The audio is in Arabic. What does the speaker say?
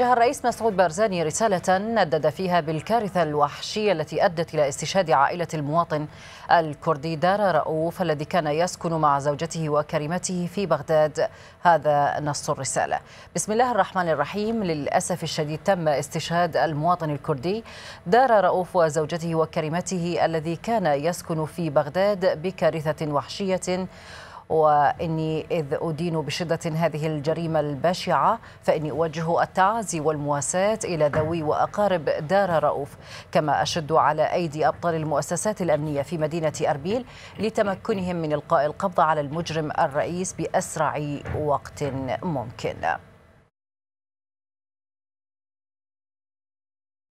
وجه الرئيس مسعود بارزاني رسالة ندد فيها بالكارثة الوحشية التي أدت إلى استشهاد عائلة المواطن الكردي دار رؤوف الذي كان يسكن مع زوجته وكريمته في بغداد هذا نص الرسالة بسم الله الرحمن الرحيم للأسف الشديد تم استشهاد المواطن الكردي دار رؤوف وزوجته وكريمته الذي كان يسكن في بغداد بكارثة وحشية وإني إذ أدين بشدة هذه الجريمة البشعة فإني أوجه التعازي والمواساة إلى ذوي وأقارب دار رؤوف كما أشد على أيدي أبطال المؤسسات الأمنية في مدينة أربيل لتمكنهم من إلقاء القبض على المجرم الرئيس بأسرع وقت ممكن